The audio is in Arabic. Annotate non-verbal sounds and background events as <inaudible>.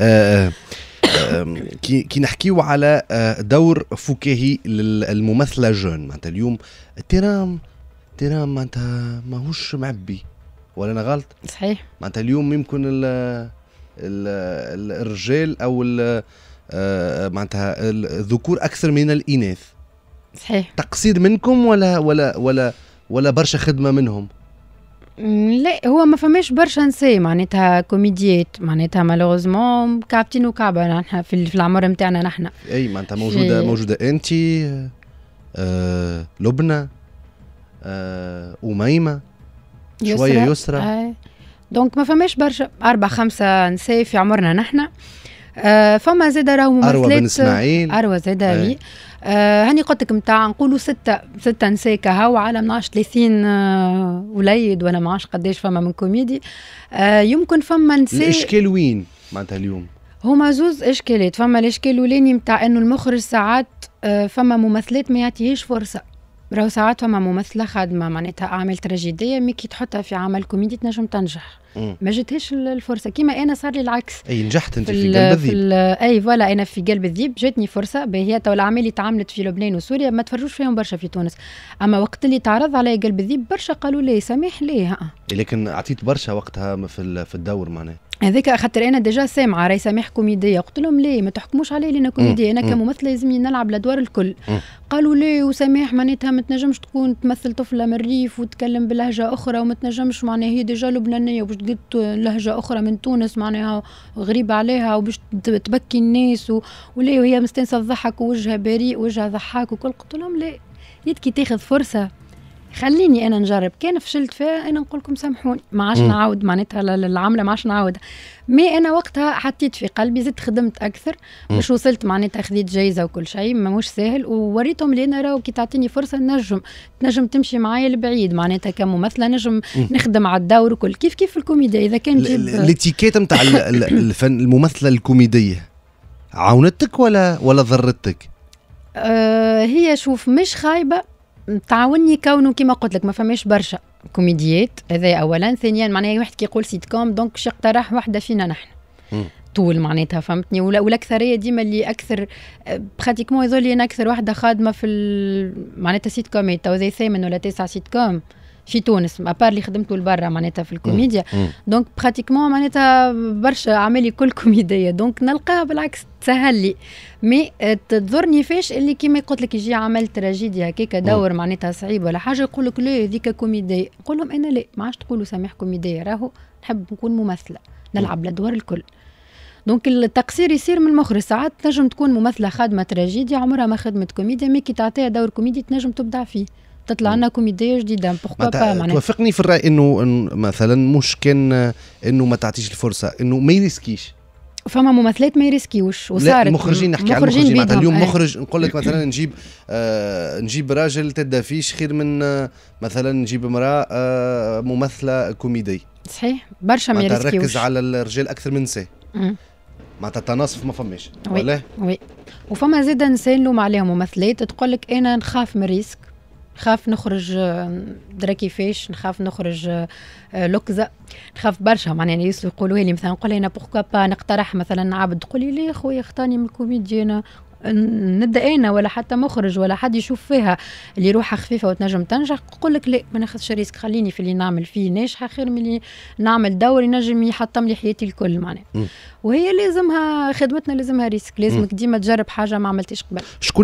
آه، آه، كي كي نحكيو على آه، دور فكاهي للممثله جون معناتها اليوم تيرام تيرام معناتها ماهوش معبي ولا انا غلط صحيح معناتها اليوم يمكن ال ال الرجال او ال معناتها الذكور اكثر من الاناث صحيح تقصير منكم ولا ولا ولا ولا برشا خدمه منهم لا هو ما فماش برشا نساء معناتها كوميديات معناتها مالوغوزمون كابتن وكعبه نحن في, العمر نتاعنا نحن اي معناتها موجوده في... موجوده انت آه لبنى آه اميمه شويه يسرى, يسرى. آه. دونك ما فماش برشا اربع خمسه نساء في عمرنا نحن آه، فما زاد راهو ممثلات أروى بن إسماعيل أروى زاد هاني آه هاني قلت لك نتاع نقولوا ستة ستة نساء كهو على ما 30 آه وليد ولا ما عادش قداش فما من كوميدي آه يمكن فما نساء الإشكال وين معناتها اليوم؟ هما زوز إشكالات فما الإشكال الأولاني نتاع إنه المخرج ساعات آه فما ممثلات ما يعطيهاش فرصة راهو ساعات فما ممثلة خادمة معناتها أعمال تراجيدية مي كي تحطها في عمل كوميدي تنجم تنجح ما جاتهاش الفرصه كيما انا صار لي العكس اي نجحت انت في, في قلب الذيب في اي فوالا انا في قلب الذيب جاتني فرصه باهي تو الاعمال اللي تعملت في لبنان وسوريا ما تفرجوش فيهم برشا في تونس اما وقت اللي تعرض علي قلب الذيب برشا قالوا لي سامح لي ها لكن عطيت برشا وقتها في في الدور معناها هذاك خاطر انا ديجا سامعه راهي سامح كوميديه قلت لهم ليه ما تحكموش علي لان كوميديه انا كممثله لازمني نلعب الادوار الكل قالوا لي وسامح معناتها ما تنجمش تكون تمثل طفله من الريف وتكلم بلهجه اخرى وما تنجمش معناها هي ديجا لبنانيه وباش جبت لهجة أخرى من تونس معناها غريبة عليها وباش تبكي الناس و... ولا وهي مستانسة الضحك ووجهها بريء ووجهها ضحاك وكل قلت لهم لا يدكي كي تاخذ فرصة خليني انا نجرب كان فشلت فيها انا نقول لكم سامحوني ما عادش نعاود معناتها العمله ما عادش نعاودها مي انا وقتها حطيت في قلبي زدت خدمت اكثر باش وصلت معناتها خذيت جايزه وكل شيء ماهوش ساهل ووريتهم لي انا راهو كي تعطيني فرصه نجم تنجم تمشي معايا لبعيد معناتها كممثله نجم نخدم على الدور وكل كيف كيف الكوميديا اذا كان الاتيكيت نتاع <coughs> الفن الممثله الكوميديه عاونتك ولا ولا ضرتك؟ آه، هي شوف مش خايبه تعاوني كونه كما قلت لك ما فماش برشا كوميديات هذا اولا ثانيا معناها واحد كيقول سيت كوم دونك شي اقترح واحده فينا نحن طول معناتها فهمتني والاكثريه ديما اللي اكثر براتيكمون يظل انا اكثر واحده خادمه في معناتها سيت كوم تو ثامن ولا تسع سيت كوم في تونس ما بار اللي خدمته لبرا معناتها في الكوميديا دونك براتيكمون معناتها برشا اعمالي كل كوميديه دونك نلقاها بالعكس تسهل لي مي آه، تضرني فاش اللي كيما قلت لك يجي عمل تراجيديا هكاك دور معناتها صعيب ولا حاجه يقول لك لا هذيك كوميديه نقول لهم انا لا ما عادش تقولوا سامح كوميديه راهو نحب نكون ممثله نلعب الادوار الكل دونك التقصير يصير من المخرج ساعات تنجم تكون ممثله خادمه تراجيديا عمرها ما خدمت كوميديا مي كي تعطيها دور كوميدي تنجم تبدع فيه تطلع لنا كوميديا جديده بوركو با معناها توافقني في الراي انه مثلا مش كان انه ما تعطيش الفرصه انه ما يريسكيش فما ممثلات ما يريسكيوش وصارت لا مخرجين نحكي على المخرجين معناتها اليوم إيه. مخرج نقول لك مثلا نجيب آه نجيب راجل فيش خير من آه مثلا نجيب امراه آه ممثله كوميدي صحيح برشا ما يريسكيوش ركز على الرجال اكثر من النساء معناتها التناصف ما فماش ولا وي وفما زاد نلوم عليهم ممثلات تقول لك انا نخاف من الريسك نخاف نخرج آه، درا كيفاش نخاف نخرج آه، آه، لكزه نخاف برشا معناها يعني يسلو يقولوا لي مثلا نقول انا بوكو با نقترح مثلا عبد قولي لي خويا اختاني من الكوميديا انا نبدا انا ولا حتى مخرج ولا حد يشوف فيها اللي روحها خفيفه وتنجم تنجح نقول لك لا ما ناخذش ريسك خليني في اللي نعمل فيه ناجحه خير من اللي نعمل دور ينجم يحطم لي حياتي الكل معناها وهي لازمها خدمتنا لازمها ريسك لازمك ديما تجرب حاجه ما عملتيش قبل